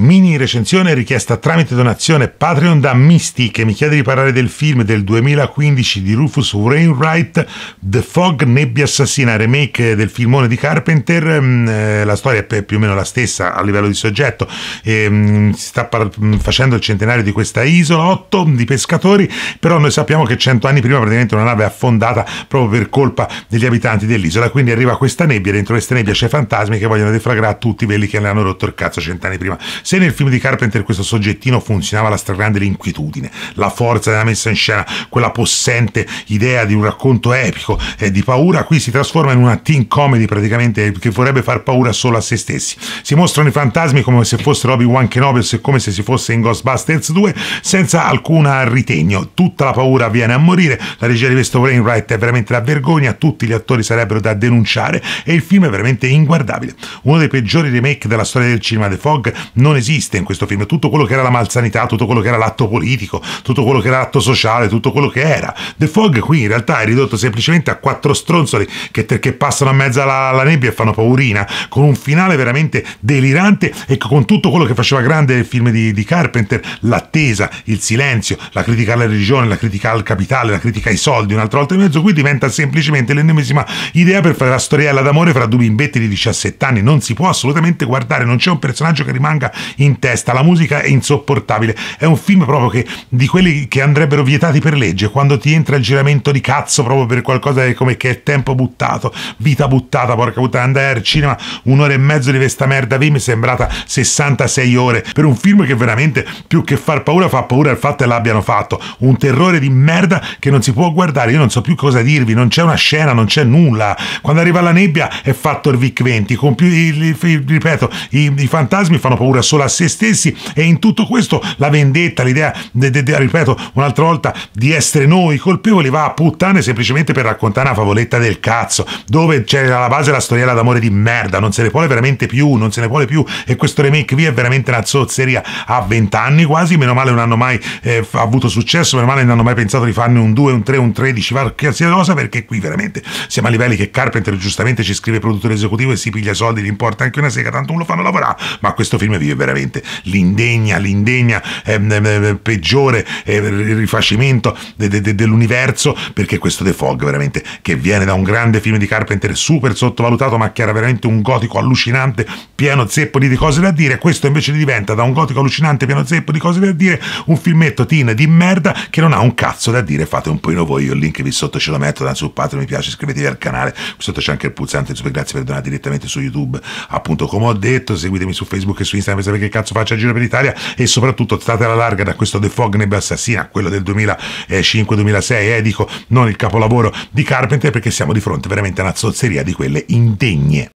Mini recensione richiesta tramite donazione Patreon da Misty che mi chiede di parlare del film del 2015 di Rufus Wainwright The Fog Nebbia Assassina, remake del filmone di Carpenter. Mm, eh, la storia è più o meno la stessa a livello di soggetto. Ehm, si sta mm, facendo il centenario di questa isola, 8 di pescatori, però noi sappiamo che 100 anni prima praticamente una nave è affondata proprio per colpa degli abitanti dell'isola, quindi arriva questa nebbia, dentro questa nebbia c'è fantasmi che vogliono deflagrare tutti quelli che ne hanno rotto il cazzo cent'anni prima se nel film di Carpenter questo soggettino funzionava la stragrande l'inquietudine, la forza della messa in scena, quella possente idea di un racconto epico e di paura, qui si trasforma in una teen comedy praticamente che vorrebbe far paura solo a se stessi. Si mostrano i fantasmi come se fossero Obi-Wan Kenobi o come se si fosse in Ghostbusters 2 senza alcuna ritegno. Tutta la paura viene a morire, la regia di questo Wainwright è veramente la vergogna, tutti gli attori sarebbero da denunciare e il film è veramente inguardabile. Uno dei peggiori remake della storia del cinema The Fog non è esiste in questo film, tutto quello che era la malsanità, tutto quello che era l'atto politico, tutto quello che era l'atto sociale, tutto quello che era. The Fog qui in realtà è ridotto semplicemente a quattro stronzoli che, che passano a mezzo alla, nebbia e fanno paurina, con un finale veramente delirante e con tutto quello che faceva grande il film di, di Carpenter, l'attesa, il silenzio, la critica alla religione, la critica al capitale, la critica ai soldi, un'altra volta e mezzo, qui diventa semplicemente l'ennesima idea per fare la storiella d'amore fra due bimbetti di 17 anni, non si può assolutamente guardare, non c'è un personaggio che rimanga in testa, la musica è insopportabile, è un film proprio che di quelli che andrebbero vietati per legge, quando ti entra il giramento di cazzo proprio per qualcosa che, come che è tempo buttato, vita buttata, porca puttana, andare al cinema un'ora e mezzo di questa merda vi mi è sembrata 66 ore per un film che veramente più che far paura fa paura il fatto che l'abbiano fatto, un terrore di merda che non si può guardare, io non so più cosa dirvi, non c'è una scena, non c'è nulla, quando arriva la nebbia è fatto il Vic 20, con più, ripeto, i, i fantasmi fanno paura solo solo a se stessi e in tutto questo la vendetta, l'idea, ripeto un'altra volta, di essere noi colpevoli va a puttane semplicemente per raccontare una favoletta del cazzo, dove c'è alla base la storiella d'amore di merda, non se ne vuole veramente più, non se ne vuole più e questo remake qui è veramente una zozzeria a 20 anni quasi, meno male non hanno mai eh, avuto successo, meno male non hanno mai pensato di farne un 2, un 3, un 13, qualsiasi cosa perché qui veramente siamo a livelli che Carpenter giustamente ci scrive produttore esecutivo e si piglia soldi, gli importa anche una sega, tanto uno lo fanno lavorare, ma questo film vive veramente l'indegna, l'indegna ehm, ehm, ehm peggiore ehm, rifacimento de, de, de, dell'universo, perché questo The Fog veramente che viene da un grande film di Carpenter super sottovalutato, ma che era veramente un gotico allucinante, pieno zeppo di cose da dire, questo invece diventa da un gotico allucinante, pieno zeppo di cose da dire, un filmetto teen di merda che non ha un cazzo da dire, fate un po' voi, io il link vi sotto ce lo metto, da su Patreon mi piace, iscrivetevi al canale, qui sotto c'è anche il pulsante, super grazie per donare direttamente su YouTube, appunto come ho detto, seguitemi su Facebook e su Instagram sapere che cazzo faccia il giro per l'Italia e soprattutto state alla larga da questo The Fog Nebbia Assassina, quello del 2005-2006, eh, dico non il capolavoro di Carpenter perché siamo di fronte veramente a una zozzeria di quelle indegne.